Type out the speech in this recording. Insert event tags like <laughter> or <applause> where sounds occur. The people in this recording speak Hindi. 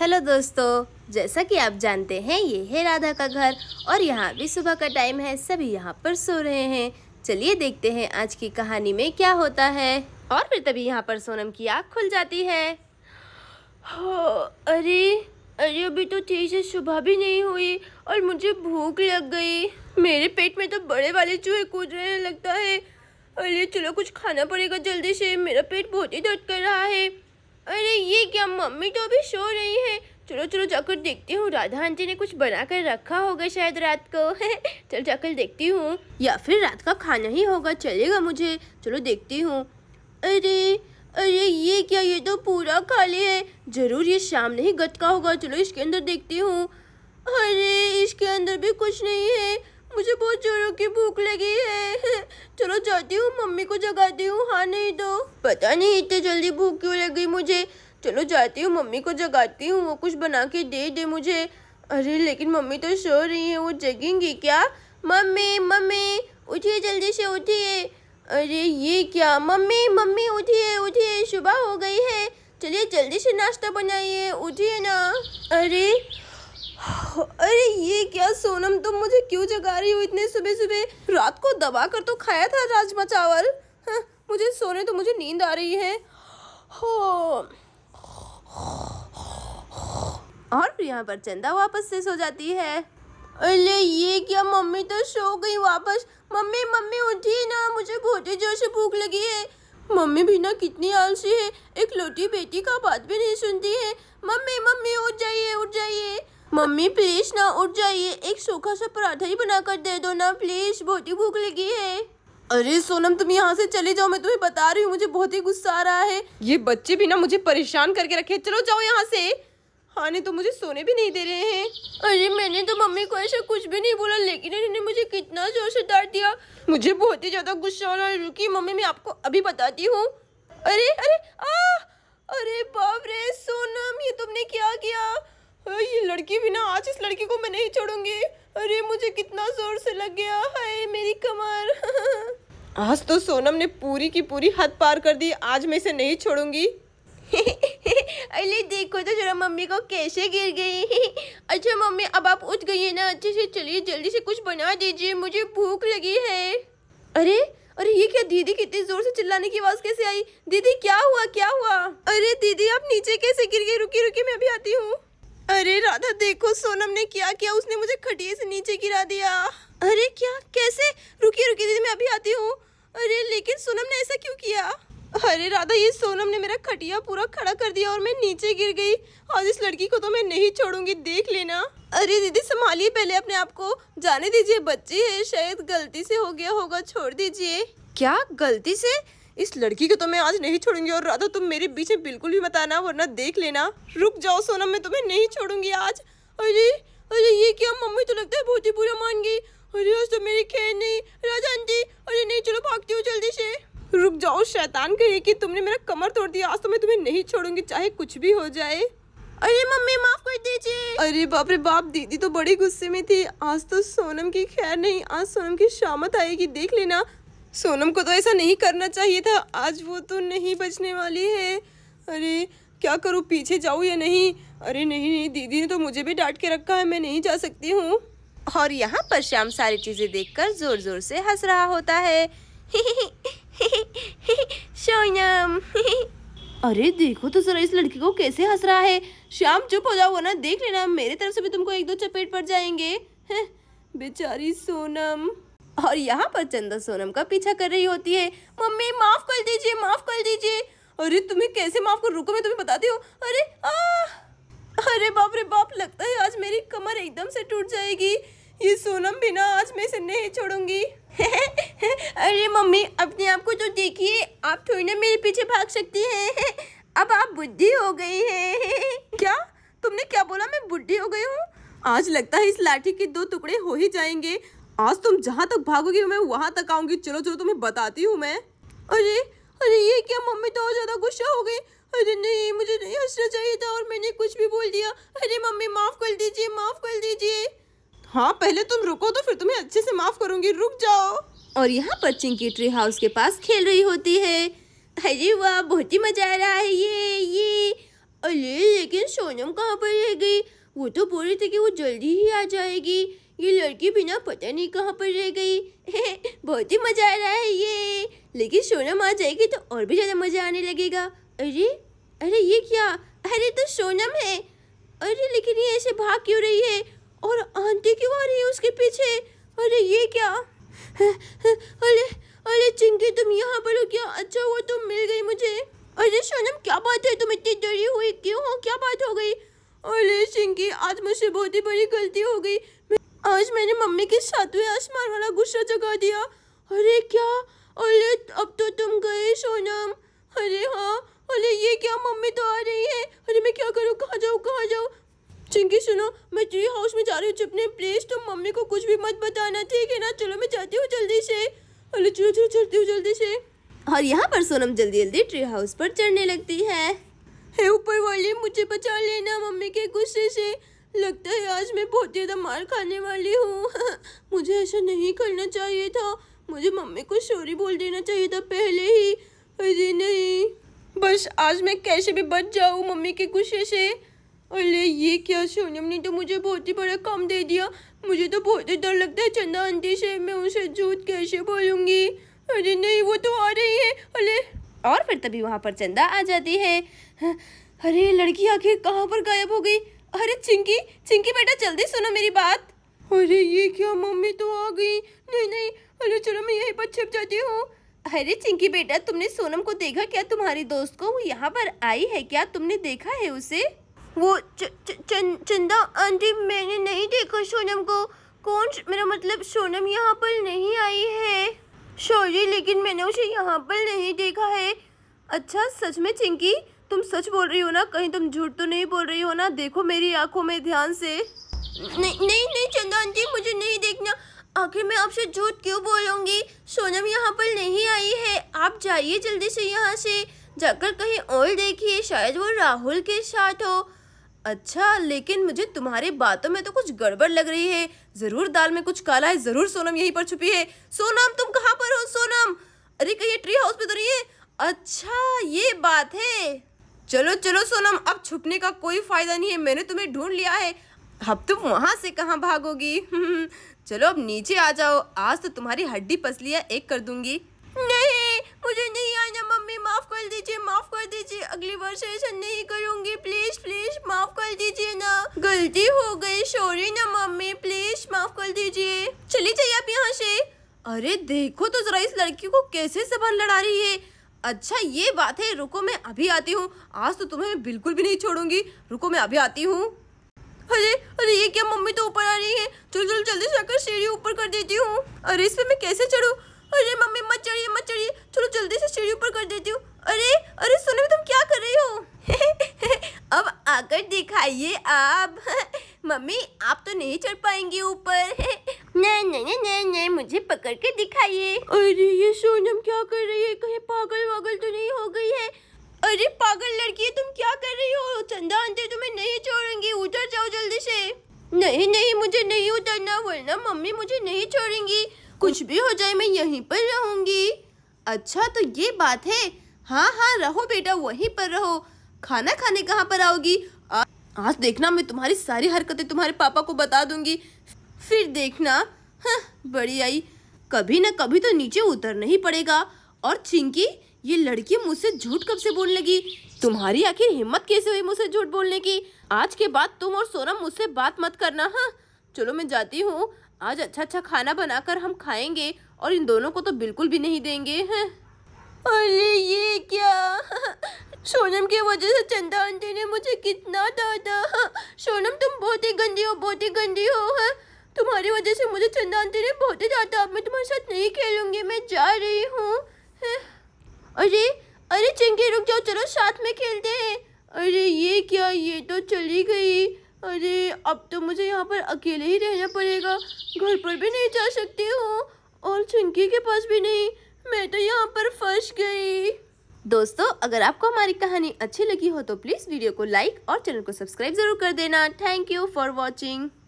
हेलो दोस्तों जैसा कि आप जानते हैं ये है राधा का घर और यहाँ भी सुबह का टाइम है सभी यहाँ पर सो रहे हैं चलिए देखते हैं आज की कहानी में क्या होता है और फिर तभी यहाँ पर सोनम की आँख खुल जाती है हो हाँ, अरे अरे अभी तो ठीक से सुबह भी नहीं हुई और मुझे भूख लग गई मेरे पेट में तो बड़े वाले चूहे कूद रहे लगता है अरे चलो कुछ खाना पड़ेगा जल्दी से मेरा पेट बहुत ही दर्द कर रहा है अरे ये क्या मम्मी तो अभी सो रही है चलो चलो जाकर देखती हूँ राधा आंटी ने कुछ बना कर रखा होगा शायद रात को <laughs> चलो जाकर देखती हूँ या फिर रात का खाना ही होगा चलेगा मुझे चलो देखती हूँ अरे अरे ये क्या ये तो पूरा खाली है ज़रूर ये शाम नहीं गटका होगा चलो इसके अंदर देखती हूँ अरे इसके अंदर भी कुछ नहीं है मुझे बहुत जोरों की भूख लगी है चलो जाती हूँ मम्मी को जगाती हूँ हाँ नहीं तो पता नहीं इतनी जल्दी भूख क्यों लगी मुझे चलो जाती हूँ मम्मी को जगाती हूँ वो कुछ बना के दे दे मुझे अरे लेकिन मम्मी तो सो रही है वो जगेंगी क्या मम्मी मम्मी उठिए जल्दी से उठिए अरे ये क्या मम्मी मम्मी उठिए उठिए सुबह हो गई है चलिए जल्दी से नाश्ता बनाइए उठिए ना अरे अरे ये क्या सोनम तुम मुझे क्यों जगा रही हो इतने सुबह सुबह रात को दबा कर तो खाया था राजमा चावल हाँ, मुझे सोने तो मुझे नींद आ रही है हो हाँ। और यहाँ पर चंदा वापस से सो जाती है अरे ये क्या मम्मी तो सो गई वापस मम्मी मम्मी उठी ना मुझे बहुत ही जोर से भूख लगी है मम्मी भी ना कितनी आलसी है एक लोटी बेटी का बात भी नहीं सुनती है मम्मी मम्मी उठ जाइए उठ जाइए मम्मी प्लीज ना उठ जाइए एक सूखा सा पराठा ही बनाकर दे दो ना प्लीज बहुत ही भूख लगी है अरे सोनम तुम यहाँ से चले जाओ मैं तुम्हें बता रही हूँ मुझे बहुत ही गुस्सा आ रहा है ये बच्चे भी ना मुझे परेशान करके रखे चलो जाओ यहाँ से हाँ तो मुझे सोने भी नहीं दे रहे हैं अरे मैंने तो मम्मी को ऐसा कुछ भी नहीं बोला लेकिन इन्होंने मुझे कितना जोर से डांट दिया मुझे बहुत ही ज्यादा गुस्सा हो रहा है रुकी मम्मी मैं आपको अभी बताती हूँ अरे अरे आ अरे बाप रे सोनम ये तुमने क्या किया ये लड़की ना आज इस लड़की को मैं नहीं छोड़ूंगी अरे मुझे कितना जोर से लग गया हाय मेरी कमर <laughs> आज तो सोनम ने पूरी की पूरी हद पार कर दी आज मैं इसे नहीं छोड़ूंगी <laughs> अरे देखो तो जरा मम्मी को कैसे गिर गई <laughs> अच्छा मम्मी अब आप उठ गई है ना अच्छे से चलिए जल्दी से कुछ बना दीजिए मुझे भूख लगी है अरे अरे ये क्या दीदी कितनी जोर से चिल्लाने की आवाज कैसे आई दीदी क्या हुआ क्या हुआ अरे दीदी आप नीचे कैसे गिर गई रुकी रुकी मैं अभी आती हूँ अरे राधा देखो सोनम ने क्या किया उसने मुझे खटिए से नीचे गिरा दिया अरे क्या कैसे रुकिए रुकिए दीदी मैं अभी आती हूँ अरे लेकिन सोनम ने ऐसा क्यों किया अरे राधा ये सोनम ने मेरा खटिया पूरा खड़ा कर दिया और मैं नीचे गिर गई और इस लड़की को तो मैं नहीं छोड़ूंगी देख लेना अरे दीदी संभालिए पहले अपने आप को जाने दीजिए बच्ची है शायद गलती से हो गया होगा छोड़ दीजिए क्या गलती से इस लड़की को तो मैं आज नहीं छोड़ूंगी और राधा तुम मेरे पीछे बिल्कुल भी मत आना वरना देख लेना रुक जाओ सोनम मैं तुम्हें नहीं छोड़ूंगी आज अरे अरे ये क्या मम्मी तो लगता है बहुत ही बुरा मान गई अरे आज तो मेरी खैर नहीं राजा जी अरे नहीं चलो भागती हूँ जल्दी से रुक जाओ शैतान कहे कि तुमने मेरा कमर तोड़ दिया आज तो मैं तुम्हें नहीं छोड़ूंगी चाहे कुछ भी हो जाए अरे मम्मी माफ कर दीजिए अरे बाप रे बाप दीदी तो बड़े गुस्से में थी आज तो सोनम की खैर नहीं आज सोनम की शामत आएगी देख लेना सोनम को तो ऐसा नहीं करना चाहिए था आज वो तो नहीं बचने वाली है अरे क्या करूँ पीछे जाऊँ या नहीं अरे नहीं नहीं दीदी ने तो मुझे भी डांट के रखा है मैं नहीं जा सकती हूँ और यहाँ पर श्याम सारी चीज़ें देखकर जोर जोर से हंस रहा होता है <laughs> सोनम <laughs> अरे देखो तो जरा इस लड़की को कैसे हंस रहा है श्याम चुप हो जाओ ना देख लेना मेरे तरफ से भी तुमको एक दो चपेट पड़ जाएंगे <laughs> बेचारी सोनम और यहाँ पर चंदा सोनम का पीछा कर रही होती है मम्मी माफ़ कर दीजिए माफ़ कर दीजिए अरे तुम्हें कैसे माफ़ कर रुको मैं तुम्हें बताती हूँ अरे आ, अरे बाप रे बाप लगता है आज मेरी कमर एकदम से टूट जाएगी ये सोनम बिना आज मैं इसे नहीं छोड़ूंगी <laughs> अरे मम्मी अपने आप को तो देखिए आप थोड़ी ना मेरे पीछे भाग सकती हैं <laughs> अब आप बुढ़ी हो गई हैं <laughs> क्या तुमने क्या बोला मैं बुढ़ी हो गई हूँ आज लगता है इस लाठी के दो टुकड़े हो ही जाएंगे आज तुम जहाँ तक भागोगे मैं वहाँ तक आऊँगी चलो चलो तुम्हें बताती हूँ मैं अरे अरे ये क्या मम्मी तो और ज़्यादा गुस्सा हो गई अरे नहीं मुझे नहीं हंसना चाहिए था और मैंने कुछ भी बोल दिया अरे मम्मी माफ़ कर दीजिए माफ़ कर दीजिए हाँ पहले तुम रुको तो फिर तुम्हें अच्छे से माफ़ करूँगी रुक जाओ और यहाँ पर चिंकी ट्री हाउस के पास खेल रही होती है अरे वाह बहुत ही मज़ा आ रहा है ये ये अरे लेकिन सोनम कहाँ पर रह गई वो तो बोल रही थी कि वो जल्दी ही आ जाएगी ये लड़की बिना पता नहीं कहाँ पर रह गई <laughs> बहुत ही मज़ा आ रहा है ये लेकिन सोनम आ जाएगी तो और भी ज़्यादा मज़ा आने लगेगा अरे अरे ये क्या अरे तो सोनम है अरे लेकिन ये ऐसे भाग क्यों रही है और आंटी क्यों आ रही है उसके पीछे अरे ये क्या <laughs> अरे अरे चिंकी तुम यहाँ पर हो क्या अच्छा हुआ तुम मिल गई मुझे अरे सोनम क्या बात है तुम इतनी डरी हुई क्यों हो क्या बात हो गई अरे चिंकी आज मुझसे बहुत ही बड़ी गलती हो गई आज मैंने मम्मी के सातवें आसमान वाला गुस्सा जगा दिया अरे क्या अरे अब तो तुम गए सोनम अरे हाँ अरे ये क्या मम्मी तो आ रही है अरे मैं क्या करूँ कहाँ जाऊँ कहाँ जाऊँ चिंकी सुनो मैं ट्री हाउस में जा रही हूँ चुपने प्लीज़ तुम मम्मी को कुछ भी मत बताना ठीक है ना चलो मैं जाती हूँ जल्दी से अरे चलो चलो चलती हूँ जल्दी से और यहाँ पर सोनम जल्दी जल्दी ट्री हाउस पर चढ़ने लगती है ऊपर वाले मुझे बचा लेना मम्मी के गुस्से से लगता है आज मैं बहुत ज़्यादा मार खाने वाली हूँ <laughs> मुझे ऐसा नहीं करना चाहिए था मुझे मम्मी को सॉरी बोल देना चाहिए था पहले ही अरे नहीं बस आज मैं कैसे भी बच जाऊँ मम्मी के गुस्से से अरे ये क्या सोनम ने तो मुझे बहुत ही बड़ा काम दे दिया मुझे तो बहुत ही डर लगता है चंदा आंटी से मैं उसे झूठ कैसे बोलूँगी अरे नहीं वो तो आ रही है अरे और फिर तभी वहाँ पर चंदा आ जाती है <laughs> अरे लड़की आखिर कहाँ पर गायब हो गई अरे चिंकी चिंकी बेटा जल्दी सुनो मेरी बात अरे ये क्या मम्मी तो आ गई नहीं नहीं अरे चलो मैं यहीं पर छिप जाती हूँ अरे चिंकी बेटा तुमने सोनम को देखा क्या तुम्हारी दोस्त को वो यहाँ पर आई है क्या तुमने देखा है उसे वो चंदा आंटी मैंने नहीं देखा सोनम को कौन मेरा मतलब सोनम यहाँ पर नहीं आई है सॉरी लेकिन मैंने उसे यहाँ पर नहीं देखा है अच्छा सच में चिंकी तुम सच बोल रही हो ना कहीं तुम झूठ तो नहीं बोल रही हो ना देखो मेरी आंखों में ध्यान से नहीं नहीं नहीं चंदन जी मुझे नहीं देखना आखिर मैं आपसे झूठ क्यों बोलूँगी सोनम यहाँ पर नहीं आई है आप जाइए जल्दी से यहाँ से जाकर कहीं और देखिए शायद वो राहुल के साथ हो अच्छा लेकिन मुझे तुम्हारे बातों में तो कुछ गड़बड़ लग रही है ज़रूर दाल में कुछ काला है ज़रूर सोनम यहीं पर छुपी है सोनम तुम कहाँ पर हो सोनम अरे कहीं ट्री हाउस पे तो नहीं है अच्छा ये बात है चलो चलो सोनम अब छुपने का कोई फायदा नहीं है मैंने तुम्हें ढूंढ लिया है अब तुम वहाँ से कहाँ भागोगी <laughs> चलो अब नीचे आ जाओ आज तो तुम्हारी हड्डी पसलियाँ एक कर दूंगी नहीं मुझे नहीं आना मम्मी माफ़ कर दीजिए माफ़ कर दीजिए अगली बार से ऐसा नहीं करूंगी प्लीज़ प्लीज़ माफ़ कर दीजिए ना गलती हो गई सॉरी ना मम्मी प्लीज़ माफ़ कर दीजिए चली जाइए आप यहाँ से अरे देखो तो ज़रा इस लड़की को कैसे जबान लड़ा रही है अच्छा ये बात है रुको मैं अभी आती हूँ आज तो तुम्हें मैं बिल्कुल भी नहीं छोड़ूंगी रुको मैं अभी आती हूँ अरे अरे ये क्या मम्मी तो ऊपर आ रही है चल चल जल्दी आकर सीढ़ी ऊपर कर देती हूँ अरे इस पर मैं कैसे चढ़ूँ अरे मम्मी मत चढ़िए मत चढ़िए चलो जल्दी से सीढ़ी ऊपर कर देती हूँ अरे अरे सुनो में तुम क्या कर रही हो <laughs> अब आकर दिखाइए आप <laughs> मम्मी आप तो नहीं चढ़ पाएंगी ऊपर <laughs> नहीं नहीं नहीं नहीं नहीं मुझे पकड़ के दिखाइए अरे ये सोनम क्या कर रही है कहीं पागल वागल तो नहीं हो गई है अरे पागल लड़की तुम क्या कर रही हो चंदा आंटी तुम्हें नहीं छोड़ेंगी उतर जाओ जल्दी से नहीं नहीं मुझे नहीं उतरना वरना मम्मी मुझे नहीं छोड़ेंगी कुछ भी हो जाए मैं यहीं पर रहूंगी अच्छा तो ये बात है हाँ हाँ रहो बेटा वहीं पर रहो खाना खाने कहाँ पर आओगी आज देखना मैं तुम्हारी सारी हरकतें तुम्हारे पापा को बता दूंगी फिर देखना हाँ, बड़ी आई कभी ना कभी तो नीचे उतर नहीं पड़ेगा और चिंकी ये लड़की मुझसे झूठ कब से बोलने लगी तुम्हारी आखिर हिम्मत कैसे हुई मुझसे झूठ बोलने की आज के बाद तुम और सोनम मुझसे बात मत करना हाँ चलो मैं जाती हूँ आज अच्छा अच्छा खाना बनाकर हम खाएंगे और इन दोनों को तो बिल्कुल भी नहीं देंगे हाँ? अरे ये क्या सोनम की वजह से चंदा आंटी ने मुझे कितना डांटा हाँ? सोनम तुम बहुत ही गंदी हो बहुत ही गंदी हो हाँ? तुम्हारी वजह से मुझे चंदा आंटी बहुत ही ज्यादा अब मैं तुम्हारे साथ नहीं खेलूंगी मैं जा रही हूँ अरे अरे चिंकी रुक जाओ चलो साथ में खेलते हैं अरे ये क्या ये तो चली गई अरे अब तो मुझे यहाँ पर अकेले ही रहना पड़ेगा घर पर भी नहीं जा सकती हूँ और चिंकी के पास भी नहीं मैं तो यहाँ पर फंस गई दोस्तों अगर आपको हमारी कहानी अच्छी लगी हो तो प्लीज़ वीडियो को लाइक और चैनल को सब्सक्राइब जरूर कर देना थैंक यू फॉर वॉचिंग